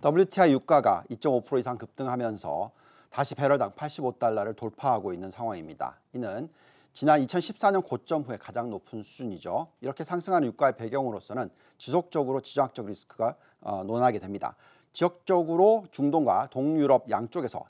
WTI 유가가 2.5% 이상 급등하면서 다시 배럴당 85달러를 돌파하고 있는 상황입니다. 이는 지난 2014년 고점 후에 가장 높은 수준이죠. 이렇게 상승하는 유가의 배경으로서는 지속적으로 지정학적 리스크가 어, 논하게 됩니다. 지역적으로 중동과 동유럽 양쪽에서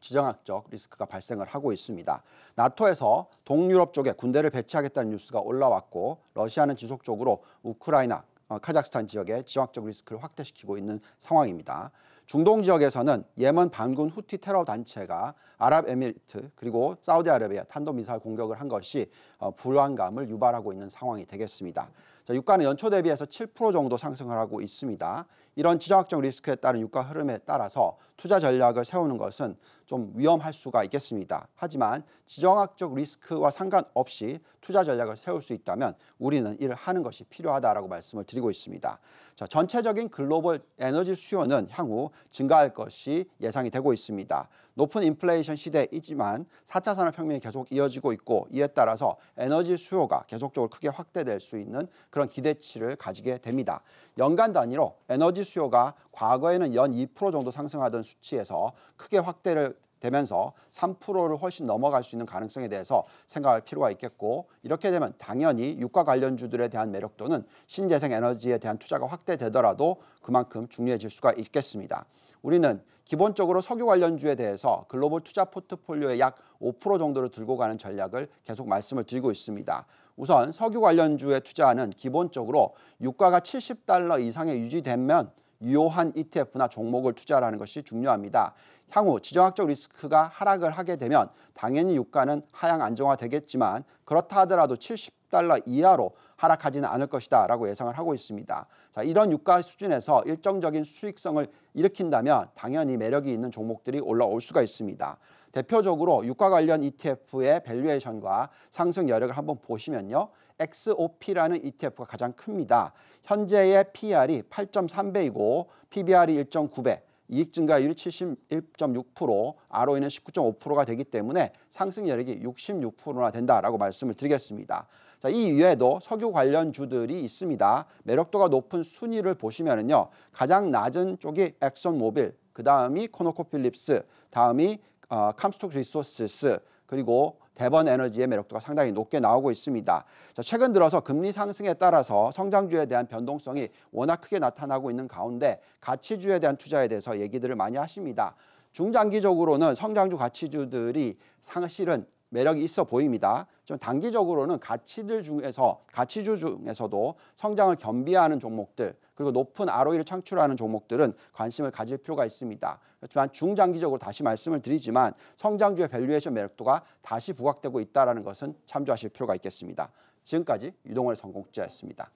지정학적 리스크가 발생을 하고 있습니다. 나토에서 동유럽 쪽에 군대를 배치하겠다는 뉴스가 올라왔고 러시아는 지속적으로 우크라이나 어, 카자흐스탄 지역의 지정적 리스크를 확대시키고 있는 상황입니다. 중동 지역에서는 예멘 반군 후티 테러 단체가 아랍에미리트 그리고 사우디아라비아 탄도미사일 공격을 한 것이 어, 불안감을 유발하고 있는 상황이 되겠습니다. 자, 유가는 연초 대비해서 7% 정도 상승을 하고 있습니다. 이런 지정학적 리스크에 따른 유가 흐름에 따라서 투자 전략을 세우는 것은 좀 위험할 수가 있겠습니다. 하지만 지정학적 리스크와 상관없이 투자 전략을 세울 수 있다면 우리는 이를 하는 것이 필요하다라고 말씀을 드리고 있습니다. 자, 전체적인 글로벌 에너지 수요는 향후 증가할 것이 예상이 되고 있습니다. 높은 인플레이션 시대이지만 4차 산업혁명이 계속 이어지고 있고 이에 따라서 에너지 수요가 계속적으로 크게 확대될 수 있는 그런 기대치를 가지게 됩니다. 연간 단위로 에너지 수요가 과거에는 연 2% 정도 상승하던 수치에서 크게 확대를 되면서 3%를 훨씬 넘어갈 수 있는 가능성에 대해서 생각할 필요가 있겠고 이렇게 되면 당연히 유가 관련주들에 대한 매력도는 신재생 에너지에 대한 투자가 확대되더라도 그만큼 중요해질 수가 있겠습니다. 우리는 기본적으로 석유 관련주에 대해서 글로벌 투자 포트폴리오의 약 5% 정도를 들고 가는 전략을 계속 말씀을 드리고 있습니다. 우선 석유 관련주에 투자하는 기본적으로 유가가 70달러 이상에 유지되면 유효한 ETF나 종목을 투자하는 것이 중요합니다. 향후 지정학적 리스크가 하락을 하게 되면 당연히 유가는 하향 안정화되겠지만 그렇다 하더라도 70 10달러 이하로 하락하지는 않을 것이다 라고 예상을 하고 있습니다. 자, 이런 유가 수준에서 일정적인 수익성을 일으킨다면 당연히 매력이 있는 종목들이 올라올 수가 있습니다. 대표적으로 유가 관련 ETF의 밸류에이션과 상승 여력을 한번 보시면요. XOP라는 ETF가 가장 큽니다. 현재의 PR이 8.3배이고 PBR이 1.9배, 이익 증가율이 71.6%, ROE는 19.5%가 되기 때문에 상승 여력이 66%나 된다라고 말씀을 드리겠습니다. 자, 이 이외에도 석유 관련 주들이 있습니다. 매력도가 높은 순위를 보시면은요. 가장 낮은 쪽이 엑선모빌, 그다음이 코노코필립스, 다음이 어, 캄스톡 리소스스, 그리고 대번 에너지의 매력도가 상당히 높게 나오고 있습니다. 자, 최근 들어서 금리 상승에 따라서 성장주에 대한 변동성이 워낙 크게 나타나고 있는 가운데 가치주에 대한 투자에 대해서 얘기들을 많이 하십니다. 중장기적으로는 성장주 가치주들이 사실은 매력이 있어 보입니다. 좀 단기적으로는 가치들 중에서 가치주 중에서도 성장을 겸비하는 종목들 그리고 높은 ROE를 창출하는 종목들은 관심을 가질 필요가 있습니다. 그렇지만 중장기적으로 다시 말씀을 드리지만 성장주의 밸류에이션 매력도가 다시 부각되고 있다는 것은 참조하실 필요가 있겠습니다. 지금까지 유동원 성공자였습니다.